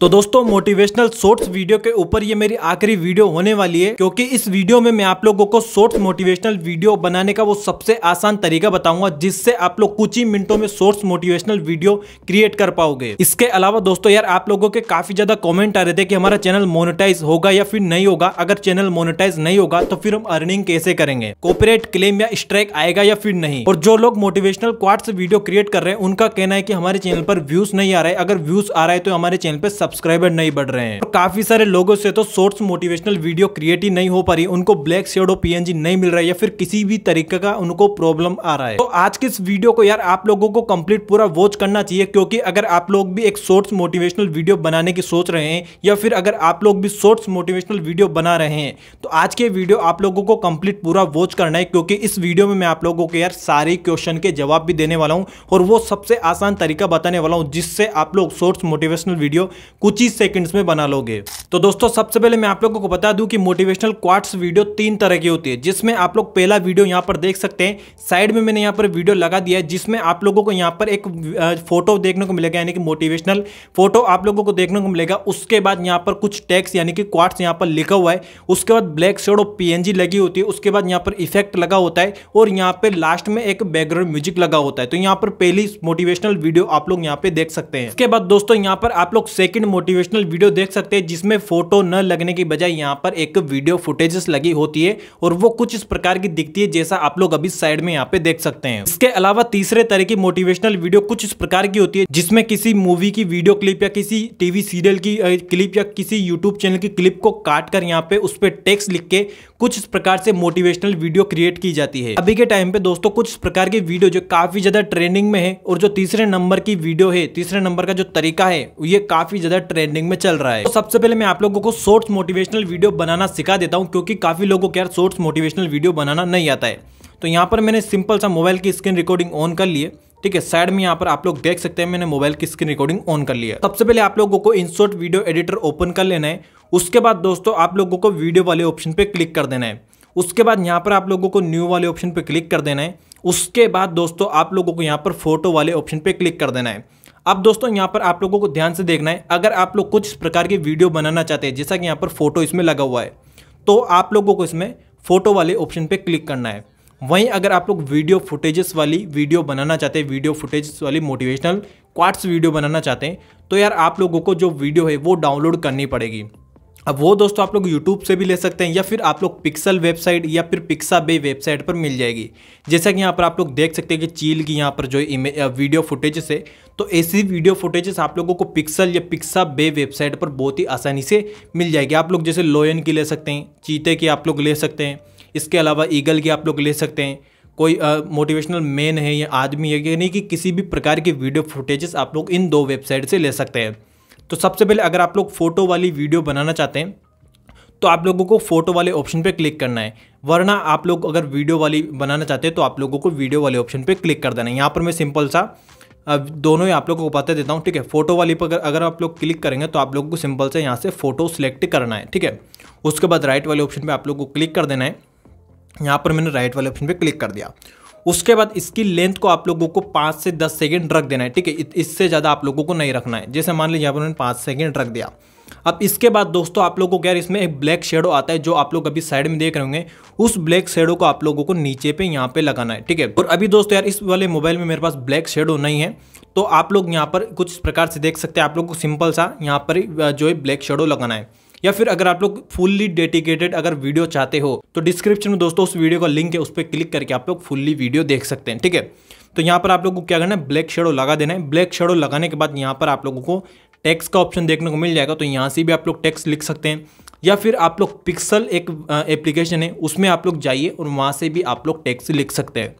तो दोस्तों motivational shorts video के ऊपर ये मेरी आखिरी वीडियो होने वाली है क्योंकि इस वीडियो में मैं आप लोगों को शॉर्ट्स मोटिवेशनल वीडियो बनाने का वो सबसे आसान तरीका बताऊंगा जिससे आप लोग कुछ ही मिनटों में शॉर्ट्स मोटिवेशनल वीडियो क्रिएट कर पाओगे इसके अलावा दोस्तों यार आप लोगों के काफी ज्यादा कॉमेंट आ रहे थे कि हमारा चैनल मोनिटाइज होगा या फिर नहीं होगा अगर चैनल मोनिटाइज नहीं होगा तो फिर हम अर्निंग कैसे करेंगे कॉपरेट क्लेम या स्ट्राइक आएगा या फिर नहीं और जो लोग मोटिवेशनल क्वार्ट वीडियो क्रिएट कर रहे हैं उनका कहना है कि हमारे चैनल पर व्यूज नहीं आ रहा है अगर व्यूज आ रहा है तो हमारे चैनल पर सब्सक्राइबर नहीं बढ़ रहे हैं और काफी सारे लोगों से तो शॉर्ट्स मोटिवेशनल वीडियो क्रिएट ही नहीं हो पा रही उनको ब्लैक शेडो और पीएनजी नहीं मिल रहा है या फिर किसी भी तरीके का उनको प्रॉब्लम आ रहा है तो आज के इस वीडियो को यार आप लोगों को कम्प्लीट पूरा वॉच करना चाहिए क्योंकि अगर आप लोग भी एक शॉर्ट्स मोटिवेशनल वीडियो बनाने की सोच रहे हैं या फिर अगर आप लोग भी शॉर्ट्स मोटिवेशनल वीडियो बना रहे हैं तो आज के वीडियो आप लोगों को कंप्लीट पूरा वॉच करना है क्योंकि इस वीडियो में मैं आप लोगों को यार सारे क्वेश्चन के जवाब भी देने वाला हूँ और वो सबसे आसान तरीका बताने वाला हूँ जिससे आप लोग शॉर्ट्स मोटिवेशनल वीडियो कुछ ही सेकंड्स में बना लोगे तो दोस्तों सबसे पहले मैं आप लोगों को बता दूं कि मोटिवेशनल क्वार्ट्स वीडियो तीन तरह की होती है जिसमें आप लोग पहला वीडियो यहाँ पर देख सकते हैं साइड में मैंने यहाँ पर वीडियो लगा दिया है जिसमें आप लोगों को यहाँ पर एक फोटो देखने को मिलेगा यानी कि मोटिवेशनल फोटो आप लोगों को देखने को मिलेगा उसके बाद यहाँ पर कुछ टैक्स यानी कि क्वार्ट्स यहाँ पर लिखा हुआ है उसके बाद ब्लैक शेड और पीएनजी लगी होती है उसके बाद यहाँ पर इफेक्ट लगा होता है और यहाँ पर लास्ट में एक बैकग्राउंड म्यूजिक लगा होता है तो यहाँ पर पहली मोटिवेशनल वीडियो आप लोग यहाँ पे देख सकते हैं इसके बाद दोस्तों यहाँ पर आप लोग सेकंड मोटिवेशनल वीडियो देख सकते हैं जिसमें फोटो न लगने की बजाय यहाँ पर एक वीडियो फुटेजेस लगी होती है और वो कुछ इस प्रकार की दिखती है जैसा आप लोग अभी साइड में यहाँ पे देख सकते हैं इसके अलावा तीसरे तरह की मोटिवेशनल वीडियो कुछ इस प्रकार की होती है जिसमें किसी मूवी की वीडियो क्लिप या किसी टीवी सीरियल की क्लिप या किसी यूट्यूब चैनल की क्लिप को काट कर यहाँ पे उस पर टेक्स्ट लिख के कुछ इस प्रकार से मोटिवेशनल वीडियो क्रिएट की जाती है अभी के टाइम पे दोस्तों कुछ प्रकार की वीडियो जो काफी ज्यादा ट्रेंडिंग में है और जो तीसरे नंबर की वीडियो है तीसरे नंबर का जो तरीका है ये काफी ज्यादा ज्यादा ट्रेंडिंग में चल रहा है तो सबसे पहले मैं आप लोगों को शॉर्ट्स मोटिवेशनल वीडियो बनाना सिखा देता हूँ क्योंकि काफी लोगों के यार शॉर्ट्स मोटिवेशनल वीडियो बनाना नहीं आता है तो यहाँ पर मैंने सिंपल सा मोबाइल की स्क्रीन रिकॉर्डिंग ऑन कर लिए ठीक है साइड में यहाँ पर आप लोग देख सकते हैं मैंने मोबाइल की स्क्रीन रिकॉर्डिंग ऑन कर लिया सबसे पहले आप लोगों को इंसर्ट वीडियो एडिटर ओपन कर लेना है उसके बाद दोस्तों आप लोगों को वीडियो वाले ऑप्शन पे क्लिक कर देना है उसके बाद यहाँ पर आप लोगों को न्यू वाले ऑप्शन पे क्लिक कर देना है उसके बाद दोस्तों आप लोगों को यहाँ पर फोटो वाले ऑप्शन पे क्लिक कर देना है अब दोस्तों यहाँ पर आप लोगों को ध्यान से देखना है अगर आप लोग कुछ प्रकार की वीडियो बनाना चाहते हैं जैसा कि यहाँ पर फोटो इसमें लगा हुआ है तो आप लोगों को इसमें फ़ोटो वाले ऑप्शन पर क्लिक करना है वहीं अगर आप लोग वीडियो फुटेजेस वाली वीडियो बनाना चाहते हैं वीडियो फुटेजेस वाली मोटिवेशनल क्वार्ट्स वीडियो बनाना चाहते हैं तो यार आप लोगों को जो वीडियो है वो डाउनलोड करनी पड़ेगी अब वो दोस्तों तो आप लोग यूट्यूब से भी ले सकते हैं या फिर आप लोग पिक्सल वेबसाइट या फिर पिक्सा बे वेबसाइट पर मिल जाएगी जैसा कि यहाँ पर आप लोग देख सकते हैं कि चील की यहाँ पर जो वीडियो फुटेजेस है तो ऐसी वीडियो फुटेजेस आप लोगों को पिक्सल या पिक्सा बे वेबसाइट पर बहुत ही आसानी से मिल जाएगी आप लोग जैसे लोयन की ले सकते हैं चीते की आप लोग ले सकते हैं इसके अलावा ईगल की आप लोग ले सकते हैं कोई मोटिवेशनल मैन है या आदमी है यानी कि किसी भी प्रकार के वीडियो फुटेजेस आप लोग इन दो वेबसाइट से ले सकते हैं तो सबसे पहले अगर आप लोग फ़ोटो वाली वीडियो बनाना चाहते हैं तो आप लोगों को फ़ोटो वाले ऑप्शन पे क्लिक करना है वरना आप लोग अगर वीडियो वाली बनाना चाहते हैं तो आप लोगों को वीडियो वाले ऑप्शन पे क्लिक कर देना है यहाँ पर मैं सिंपल सा अब दोनों ही आप लोगों को बता देता हूँ ठीक है फोटो वाली पर अगर, अगर आप लोग क्लिक करेंगे तो आप लोगों को सिंपल से यहाँ से फ़ोटो सेलेक्ट करना है ठीक है उसके बाद राइट वाले ऑप्शन पर आप लोग को क्लिक कर देना है यहाँ पर मैंने राइट वाले ऑप्शन पर क्लिक कर दिया उसके बाद इसकी लेंथ को आप लोगों को पाँच से दस सेकेंड रख देना है ठीक है इससे ज़्यादा आप लोगों को नहीं रखना है जैसे मान लीजिए यहाँ पर उन्होंने पाँच सेकेंड रख दिया अब इसके बाद दोस्तों आप लोगों को यार इसमें एक ब्लैक शेडो आता है जो आप लोग अभी साइड में देख रहे होंगे उस ब्लैक शेडो को आप लोगों को नीचे पे यहाँ पे लगाना है ठीक है और अभी दोस्तों यार इस वाले मोबाइल में मेरे पास ब्लैक शेडो नहीं है तो आप लोग यहाँ पर कुछ प्रकार से देख सकते हैं आप लोग को सिंपल सा यहाँ पर जो है ब्लैक शेडो लगाना है या फिर अगर आप लोग फुल्ली डेडिकेटेड अगर वीडियो चाहते हो तो डिस्क्रिप्शन में दोस्तों उस वीडियो का लिंक है उस पर क्लिक करके आप लोग फुल्ली वीडियो देख सकते हैं ठीक है तो यहाँ पर आप लोग को क्या करना है ब्लैक शेडो लगा देना है ब्लैक शेडो लगाने के बाद यहाँ पर आप लोगों को टेक्स्ट का ऑप्शन देखने को मिल जाएगा तो यहाँ से भी आप लोग टेक्स्ट लिख सकते हैं या फिर आप लोग पिक्सल एक एप्लीकेशन है उसमें आप लोग जाइए और वहाँ से भी आप लोग टेक्स्ट लिख सकते हैं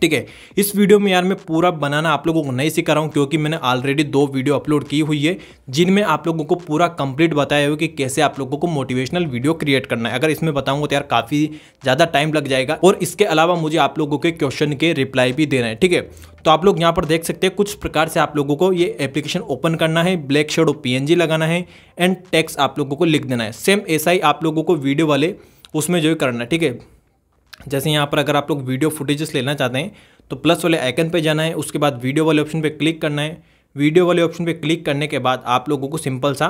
ठीक है इस वीडियो में यार मैं पूरा बनाना आप लोगों को नहीं सिखा रहा हूँ क्योंकि मैंने ऑलरेडी दो वीडियो अपलोड की हुई है जिनमें आप लोगों को पूरा कंप्लीट बताया हुआ कि कैसे आप लोगों को मोटिवेशनल वीडियो क्रिएट करना है अगर इसमें बताऊंगा तो यार काफ़ी ज़्यादा टाइम लग जाएगा और इसके अलावा मुझे आप लोगों के क्वेश्चन के रिप्लाई भी देना है ठीक है तो आप लोग यहाँ पर देख सकते हैं कुछ प्रकार से आप लोगों को ये एप्लीकेशन ओपन करना है ब्लैक शेडो पी लगाना है एंड टैक्स आप लोगों को लिख देना है सेम ऐसा ही आप लोगों को वीडियो वाले उसमें जो है करना है ठीक है जैसे यहाँ पर अगर आप लोग वीडियो फुटेजेस लेना चाहते हैं तो प्लस वाले आइकन पे जाना है उसके बाद वीडियो वाले ऑप्शन पे क्लिक करना है वीडियो वाले ऑप्शन पे क्लिक करने के बाद आप लोगों को सिंपल सा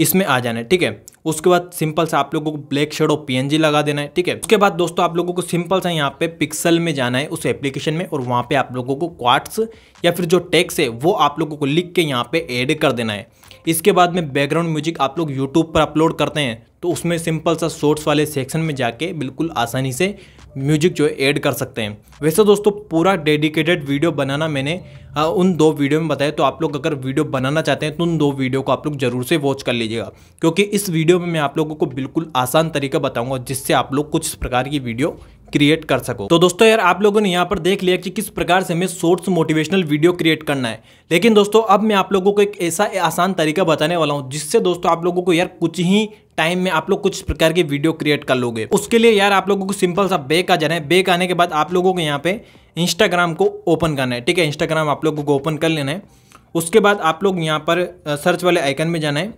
इसमें आ जाना है ठीक है उसके बाद सिंपल सा आप लोगों को ब्लैक शेडो पीएनजी लगा देना है ठीक है उसके बाद दोस्तों आप लोगों को सिंपल सा यहाँ पे पिक्सल में जाना है उस एप्लीकेशन में और वहाँ पे आप लोगों को क्वार्ट्स या फिर जो टेक्स है वो आप लोगों को लिख के यहाँ पे ऐड कर देना है इसके बाद में बैकग्राउंड म्यूजिक आप लोग यूट्यूब पर अपलोड करते हैं तो उसमें सिंपल सा शॉर्ट्स वाले सेक्शन में जाके बिल्कुल आसानी से म्यूजिक जो है ऐड कर सकते हैं वैसे दोस्तों पूरा डेडिकेटेड वीडियो बनाना मैंने आ, उन दो वीडियो में बताया तो आप लोग अगर वीडियो बनाना चाहते हैं तो उन दो वीडियो को आप लोग जरूर से वॉच कर लीजिएगा क्योंकि इस वीडियो में मैं आप लोगों को बिल्कुल आसान तरीका बताऊंगा जिससे आप लोग कुछ प्रकार की वीडियो क्रिएट कर सको तो दोस्तों यार आप लोगों ने यहाँ पर देख लिया कि किस प्रकार से हमें शॉर्ट्स मोटिवेशनल वीडियो क्रिएट करना है लेकिन दोस्तों अब मैं आप लोगों को एक ऐसा आसान तरीका बताने वाला हूँ जिससे दोस्तों आप लोगों को यार कुछ ही टाइम में आप लोग कुछ प्रकार की वीडियो क्रिएट कर लोगे उसके लिए यार आप लोगों को सिंपल सा बेक आ जाना है बेक आने के बाद आप लोगों को यहाँ पे इंस्टाग्राम को ओपन करना है ठीक है इंस्टाग्राम आप लोगों को ओपन कर लेना है उसके बाद आप लोग यहाँ पर सर्च वाले आइकन में जाना है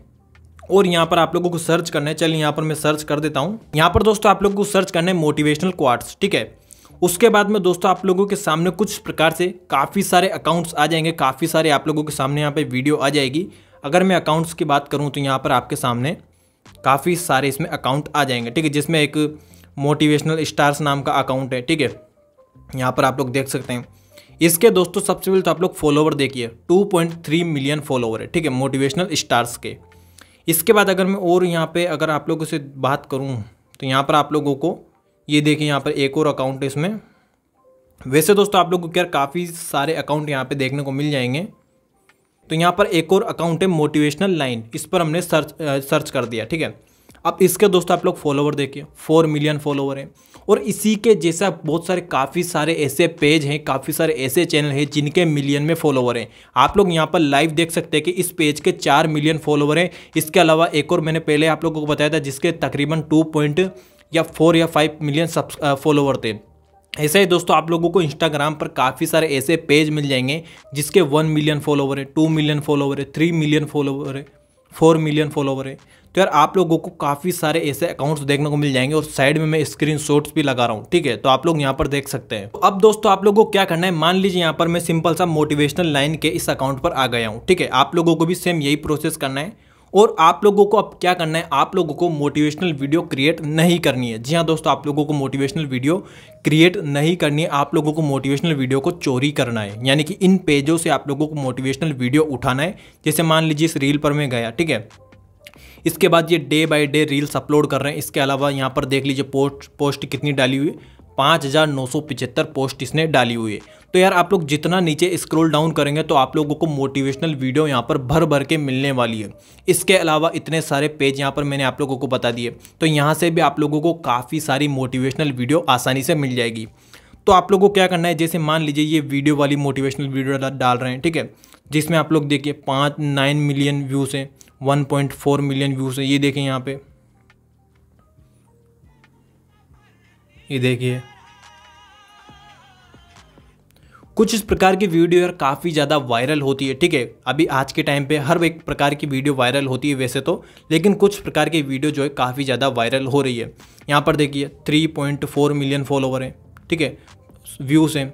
और यहाँ पर आप लोगों को सर्च करना है चलिए यहाँ पर मैं सर्च कर देता हूँ यहाँ पर दोस्तों आप लोगों को सर्च करना है मोटिवेशनल क्वार्ट्स ठीक है उसके बाद में दोस्तों आप लोगों के सामने कुछ प्रकार से काफ़ी सारे अकाउंट्स आ जाएंगे काफ़ी सारे आप लोगों के सामने यहाँ पर वीडियो आ जाएगी अगर मैं अकाउंट्स की बात करूँ तो यहाँ पर आपके सामने काफ़ी सारे इसमें अकाउंट आ जाएंगे ठीक है जिसमें एक मोटिवेशनल स्टार्स नाम का अकाउंट है ठीक है यहाँ पर आप लोग देख सकते हैं इसके दोस्तों सबसे पहले तो आप लोग फॉलोवर देखिए 2.3 मिलियन फॉलोवर है ठीक है मोटिवेशनल स्टार्स के इसके बाद अगर मैं और यहाँ पे अगर आप लोगों से बात करूँ तो यहाँ पर आप लोगों को ये देखें यहाँ पर एक और अकाउंट है इसमें वैसे दोस्तों आप लोगों को यार काफ़ी सारे अकाउंट यहाँ पे देखने को मिल जाएंगे तो यहाँ पर एक और अकाउंट है मोटिवेशनल लाइन इस पर हमने सर्च सर्च कर दिया ठीक है अब इसके दोस्तों आप लोग फॉलोवर देखिए फोर मिलियन फॉलोवर हैं और इसी के जैसा बहुत सारे काफ़ी सारे ऐसे पेज हैं काफ़ी सारे ऐसे चैनल हैं जिनके मिलियन में फॉलोवर हैं आप लोग यहाँ पर लाइव देख सकते हैं कि इस पेज के चार मिलियन फॉलोवर हैं इसके अलावा एक और मैंने पहले आप लोगों को बताया था जिसके तकरीबन टू पॉइंट या फोर या फाइव मिलियन फॉलोवर थे ऐसे ही दोस्तों आप लोगों को इंस्टाग्राम पर काफ़ी सारे ऐसे पेज मिल जाएंगे जिसके वन मिलियन फॉलोवर है टू मिलियन फॉलोवर है थ्री मिलियन फॉलोवर है फोर मिलियन फॉलोवर है तो यार आप लोगों को काफ़ी सारे ऐसे अकाउंट्स देखने को मिल जाएंगे और साइड में मैं स्क्रीन भी लगा रहा हूँ ठीक है तो आप लोग यहाँ पर देख सकते हैं तो अब दोस्तों आप लोगों को क्या करना है मान लीजिए यहाँ पर मैं सिंपल सा मोटिवेशनल लाइन के इस अकाउंट पर आ गया हूँ ठीक है आप लोगों को भी सेम यही प्रोसेस करना है और आप लोगों को अब क्या करना है आप लोगों को मोटिवेशनल वीडियो क्रिएट नहीं करनी है जी हाँ दोस्तों आप लोगों को मोटिवेशनल वीडियो क्रिएट नहीं करनी है आप लोगों को मोटिवेशनल वीडियो को चोरी करना है यानी कि इन पेजों से आप लोगों को मोटिवेशनल वीडियो उठाना है जैसे मान लीजिए इस रील पर मैं गया ठीक है इसके बाद ये day by day reels upload कर रहे हैं इसके अलावा यहाँ पर देख लीजिए पोस्ट पोस्ट कितनी डाली हुई है पाँच हज़ार नौ सौ पिचहत्तर पोस्ट इसने डाली हुई है तो यार आप लोग जितना नीचे स्क्रॉल डाउन करेंगे तो आप लोगों को मोटिवेशनल वीडियो यहाँ पर भर भर के मिलने वाली है इसके अलावा इतने सारे पेज यहाँ पर मैंने आप लोगों को बता दिए तो यहाँ से भी आप लोगों को काफ़ी सारी मोटिवेशनल वीडियो आसानी से मिल जाएगी तो आप लोगों को क्या करना है जैसे मान लीजिए ये वीडियो वाली मोटिवेशनल वीडियो डाल रहे हैं ठीक है जिसमें आप लोग देखिए पाँच नाइन मिलियन व्यूज़ हैं one point four million views हैं ये देखें यहाँ पर ये देखिए कुछ इस प्रकार की वीडियो यार काफ़ी ज़्यादा वायरल होती है ठीक है अभी आज के टाइम पे हर एक प्रकार की वीडियो वायरल होती है वैसे तो लेकिन कुछ प्रकार की वीडियो जो है काफ़ी ज़्यादा वायरल हो रही है यहाँ पर देखिए 3.4 मिलियन फॉलोवर हैं ठीक है व्यूज़ हैं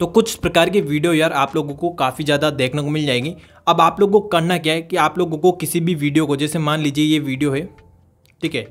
तो कुछ प्रकार की वीडियो यार आप लोगों को काफ़ी ज़्यादा देखने को मिल जाएगी अब आप लोगों को करना क्या है कि आप लोगों को किसी भी वीडियो को जैसे मान लीजिए ये वीडियो है ठीक है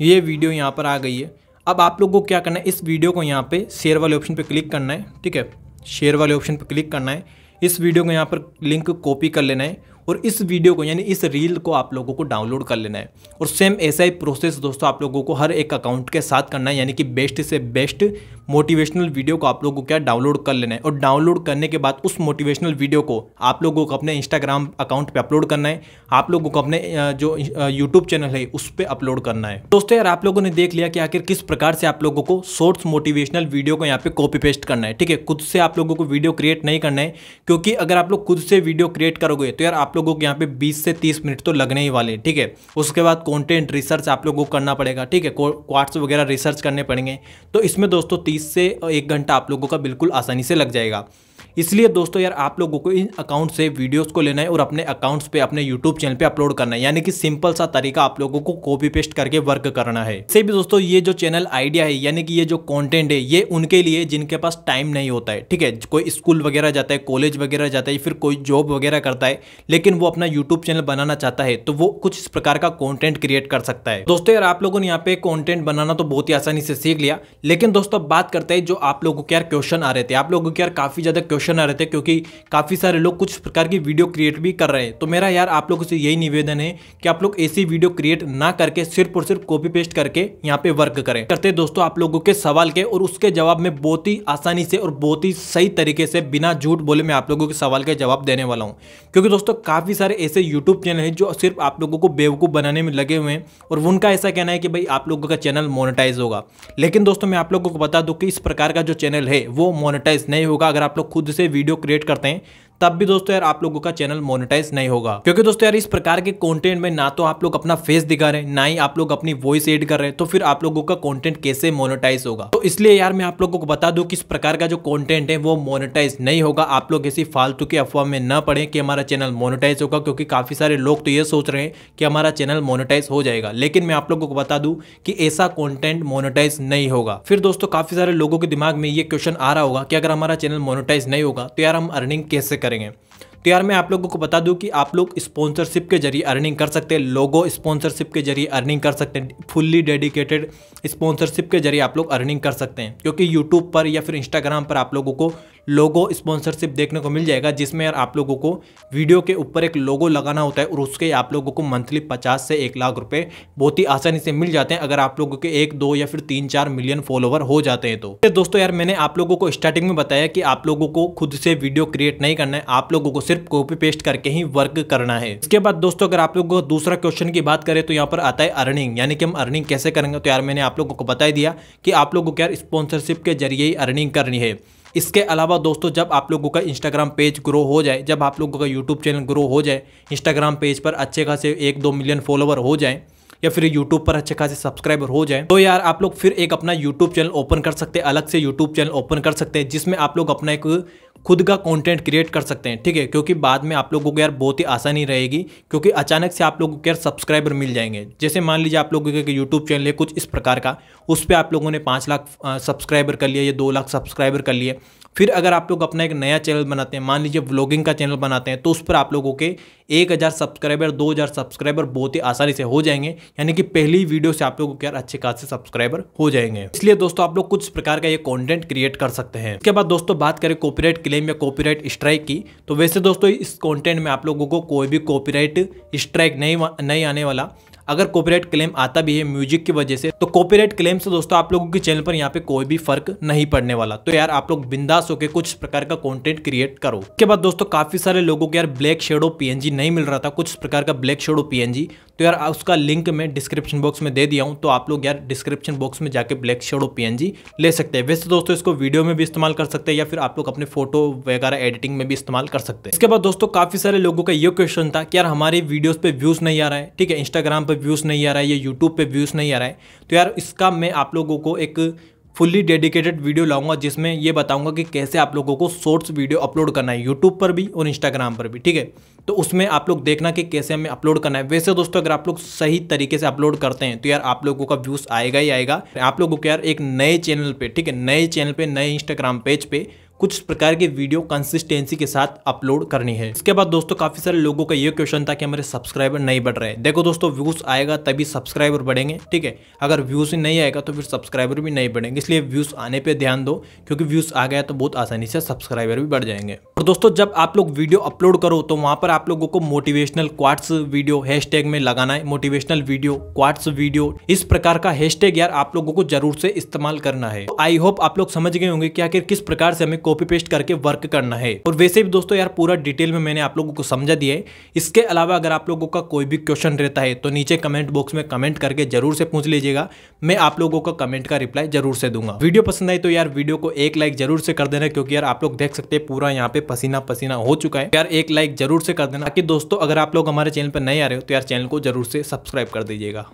ये वीडियो यहाँ पर आ गई है अब आप लोग को क्या करना है इस वीडियो को यहाँ पे शेयर वाले ऑप्शन पे क्लिक करना है ठीक है शेयर वाले ऑप्शन पे क्लिक करना है इस वीडियो को यहाँ पर लिंक कॉपी कर लेना है और इस वीडियो को यानी इस रील को आप लोगों को डाउनलोड कर लेना है और सेम ऐसा ही प्रोसेस दोस्तों आप लोगों को हर एक अकाउंट के साथ करना है यानी कि बेस्ट से बेस्ट मोटिवेशनल वीडियो को आप लोगों को क्या डाउनलोड कर लेना है और डाउनलोड करने के बाद उस मोटिवेशनल वीडियो को आप लोगों को अपने इंस्टाग्राम अकाउंट पे अपलोड करना है आप लोगों को अपने जो यूट्यूब चैनल है उस पर अपलोड करना है दोस्तों यार आप लोगों ने देख लिया कि आखिर किस प्रकार से आप लोगों को शॉर्ट्स मोटिवेशनल वीडियो को यहाँ पे कॉपी पेस्ट करना है ठीक है खुद से आप लोगों को वीडियो क्रिएट नहीं करना है क्योंकि अगर आप लोग खुद से वीडियो क्रिएट करोगे तो यार आप लोगों को यहाँ पे बीस से तीस मिनट तो लगने ही वाले ठीक है उसके बाद कॉन्टेंट रिसर्च आप लोगों को करना पड़ेगा ठीक है क्वार्ट्स वगैरह रिसर्च करने पड़ेंगे तो इसमें दोस्तों तीस बीस से एक घंटा आप लोगों का बिल्कुल आसानी से लग जाएगा इसलिए दोस्तों यार आप लोगों को इन अकाउंट से वीडियोस को लेना है और अपने अकाउंट्स पे अपने यूट्यूब चैनल पे अपलोड करना है यानी कि सिंपल सा तरीका आप लोगों को कॉपी पेस्ट करके वर्क करना है से भी दोस्तों ये जो चैनल आइडिया है यानी कि ये जो कॉन्टेंट है ये उनके लिए जिनके पास टाइम नहीं होता है ठीक है कोई स्कूल वगैरह जाता है कॉलेज वगैरह जाता है फिर कोई जॉब वगैरह करता है लेकिन वो अपना यूट्यूब चैनल बनाना चाहता है तो वो कुछ इस प्रकार का कॉन्टेंट क्रिएट कर सकता है दोस्तों यार आप लोगों ने यहाँ पे कॉन्टेंट बनाना तो बहुत ही आसानी से सीख लिया लेकिन दोस्तों बात करते हैं जो आप लोगों के यार क्वेश्चन आ रहे थे आप लोगों के यार काफी ज्यादा क्वेश्चन क्वेश्चन आ रहे थे क्योंकि काफ़ी सारे लोग कुछ प्रकार की वीडियो क्रिएट भी कर रहे हैं तो मेरा यार आप लोगों से यही निवेदन है कि आप लोग ऐसी वीडियो क्रिएट ना करके सिर्फ और सिर्फ कॉपी पेस्ट करके यहाँ पे वर्क करें करते दोस्तों आप लोगों के सवाल के और उसके जवाब में बहुत ही आसानी से और बहुत ही सही तरीके से बिना झूठ बोले मैं आप लोगों के सवाल का जवाब देने वाला हूँ क्योंकि दोस्तों काफ़ी सारे ऐसे यूट्यूब चैनल हैं जो सिर्फ आप लोगों को बेवकूफ़ बनाने में लगे हुए हैं और उनका ऐसा कहना है कि भाई आप लोगों का चैनल मोनिटाइज होगा लेकिन दोस्तों मैं आप लोगों को बता दूँ कि इस प्रकार का जो चैनल है वो मोनिटाइज नहीं होगा अगर आप लोग खुद से वीडियो क्रिएट करते हैं तब भी दोस्तों यार आप लोगों का चैनल मोनिटाइज नहीं होगा क्योंकि दोस्तों यार इस प्रकार के कंटेंट में ना तो आप लोग अपना फेस दिखा रहे ना ही आप लोग अपनी वॉइस एड कर रहे हैं तो फिर आप लोगों का कंटेंट कैसे मोनिटाइज होगा तो इसलिए यार मैं आप लोगों को बता दू कि इस प्रकार का जो कॉन्टेंट है वो मोनिटाइज नहीं होगा आप लोग ऐसी फालतू की अफवाह में न पड़े कि हमारा चैनल मोनिटाइज होगा क्योंकि काफी सारे लोग तो ये सोच रहे हैं कि हमारा चैनल मोनिटाइज हो जाएगा लेकिन मैं आप लोगों को बता दू की ऐसा कॉन्टेंट मोनिटाइज नहीं होगा फिर दोस्तों काफी सारे लोगों के दिमाग में ये क्वेश्चन आ रहा होगा कि अगर हमारा चैनल मोनिटाइज नहीं होगा तो यार हम अर्निंग कैसे करें करेंगे तो यार मैं आप लोगों को बता दूं कि आप लोग स्पॉन्सरशिप के जरिए अर्निंग कर सकते हैं लोगो स्पॉन्सरशिप के जरिए अर्निंग कर सकते हैं फुल्ली डेडिकेटेड स्पॉन्सरशिप के जरिए आप लोग अर्निंग कर सकते हैं क्योंकि यूट्यूब पर या फिर इंस्टाग्राम पर आप लोगों को लोगो स्पॉन्सरशिप देखने को मिल जाएगा जिसमें यार आप लोगों को वीडियो के ऊपर एक लोगो लगाना होता है और उसके आप लोगों को मंथली पचास से एक लाख रुपए बहुत ही आसानी से मिल जाते हैं अगर आप लोगों के एक दो या फिर तीन चार मिलियन फॉलोवर हो जाते हैं तो।, तो दोस्तों यार मैंने आप लोगों को स्टार्टिंग में बताया कि आप लोगों को खुद से वीडियो क्रिएट नहीं करना है आप लोगों को सिर्फ कॉपी पेस्ट करके ही वर्क करना है इसके बाद दोस्तों अगर आप लोगों को दूसरा क्वेश्चन की बात करें तो यहाँ पर आता है अर्निंग यानी कि हम अर्निंग कैसे करेंगे तो यार मैंने आप लोगों को बताया दिया कि आप लोगों को यार स्पॉन्सरशिप के जरिए ही अर्निंग करनी है इसके अलावा दोस्तों जब आप लोगों का इंस्टाग्राम पेज ग्रो हो जाए जब आप लोगों का यूट्यूब चैनल ग्रो हो जाए इंस्टाग्राम पेज पर अच्छे खासे एक दो मिलियन फॉलोवर हो जाए या फिर यूट्यूब पर अच्छे खासे सब्सक्राइबर हो जाए तो यार आप लोग फिर एक अपना यूट्यूब चैनल ओपन कर सकते हैं अलग से यूट्यूब चैनल ओपन कर सकते हैं जिसमें आप लोग अपना एक खुद का कंटेंट क्रिएट कर सकते हैं ठीक है क्योंकि बाद में आप लोगों को यार बहुत ही आसानी रहेगी क्योंकि अचानक से आप लोगों को यार सब्सक्राइबर मिल जाएंगे जैसे मान लीजिए आप लोगों का यूट्यूब चैनल है कुछ इस प्रकार का उस पर आप लोगों ने पाँच लाख सब्सक्राइबर कर लिया या दो लाख सब्सक्राइबर कर लिए फिर अगर आप लोग अपना एक नया चैनल बनाते हैं मान लीजिए व्लॉगिंग का चैनल बनाते हैं तो उस पर आप लोगों के एक हज़ार सब्सक्राइबर दो हज़ार सब्सक्राइबर बहुत ही आसानी से हो जाएंगे यानी कि पहली वीडियो से आप लोगों के यार अच्छे खासे सब्सक्राइबर हो जाएंगे इसलिए दोस्तों आप लोग कुछ प्रकार का ये कॉन्टेंट क्रिएट कर सकते हैं इसके बाद दोस्तों बात करें कॉपरेट क्लेम या कॉपीराइट स्ट्राइक की तो वैसे दोस्तों इस कंटेंट में आप लोगों को कोई भी कॉपीराइट स्ट्राइक नहीं नहीं आने वाला अगर कॉपीराइट क्लेम आता भी है म्यूजिक की वजह से तो कॉपीराइट क्लेम से दोस्तों आप लोगों के चैनल पर यहाँ पे कोई भी फर्क नहीं पड़ने वाला तो यार आप लोग बिंदास होकर कुछ प्रकार का कॉन्टेंट क्रिएट करो उसके बाद दोस्तों काफी सारे लोगों को यार ब्लैक शेडो पीएनजी नहीं मिल रहा था कुछ प्रकार का ब्लैक शेडो पीएनजी तो यार उसका लिंक मैं डिस्क्रिप्शन बॉक्स में दे दिया हूँ तो आप लोग यार डिस्क्रिप्शन बॉक्स में जाकर ब्लैक शेडो पीएनजी ले सकते हैं वैसे दोस्तों इसको वीडियो में भी इस्तेमाल कर सकते हैं या फिर आप लोग अपने फोटो वगैरह एडिटिंग में भी इस्तेमाल कर सकते हैं इसके बाद दोस्तों काफी सारे लोगों का ये क्वेश्चन था कि यार हमारे वीडियोस पे व्यूज नहीं आ रहा है ठीक है इंस्टाग्राम पर पे व्यूज़ नहीं आ रहा है या यूट्यूब पे व्यूज़ नहीं आ रहा है तो यार इसका मैं आप लोगों को एक फुल्ली डेडिकेटेड वीडियो लाऊंगा जिसमें ये बताऊंगा कि कैसे आप लोगों को शॉर्ट्स वीडियो अपलोड करना है यूट्यूब पर भी और इंस्टाग्राम पर भी ठीक है तो उसमें आप लोग देखना कि कैसे हमें अपलोड करना है वैसे दोस्तों अगर आप लोग सही तरीके से अपलोड करते हैं तो यार आप लोगों का व्यूज़ आएगा ही आएगा आप लोगों को यार एक नए चैनल पर ठीक है नए चैनल पर नए इंस्टाग्राम पेज पर पे, कुछ प्रकार की वीडियो कंसिस्टेंसी के साथ अपलोड करनी है इसके बाद दोस्तों काफी सारे लोगों का ये क्वेश्चन था कि हमारे सब्सक्राइबर नहीं बढ़ रहे देखो दोस्तों व्यूज आएगा तभी सब्सक्राइबर बढ़ेंगे ठीक है अगर व्यूज नहीं आएगा तो फिर सब्सक्राइबर भी नहीं बढ़ेंगे इसलिए व्यूज आने पर ध्यान दो क्योंकि व्यूज आ गया तो बहुत आसानी से सब्सक्राइबर भी बढ़ जाएंगे और दोस्तों जब आप लोग वीडियो अपलोड करो तो वहां पर आप लोगों को मोटिवेशनल क्वार्ट्स वीडियो हैशटैग में लगाना है मोटिवेशनल वीडियो क्वार्ट्स वीडियो इस प्रकार का हैशटैग यार आप लोगों को जरूर से इस्तेमाल करना है आई तो होप आप लोग समझ गए होंगे कि आखिर किस प्रकार से हमें कॉपी पेस्ट करके वर्क करना है और वैसे भी दोस्तों यार पूरा डिटेल में मैंने आप लोगों को समझा दिया है इसके अलावा अगर आप लोगों का कोई भी क्वेश्चन रहता है तो नीचे कमेंट बॉक्स में कमेंट करके जरूर से पूछ लीजिएगा मैं आप लोगों का कमेंट का रिप्लाई जरूर से दूंगा वीडियो पसंद आई तो यार वीडियो को एक लाइक जरूर से कर देना क्योंकि यार आप लोग देख सकते हैं पूरा यहाँ पे पसीना पसीना हो चुका है यार एक लाइक जरूर से कर देना ताकि दोस्तों अगर आप लोग हमारे चैनल पर नए आ रहे हो तो यार चैनल को जरूर से सब्सक्राइब कर दीजिएगा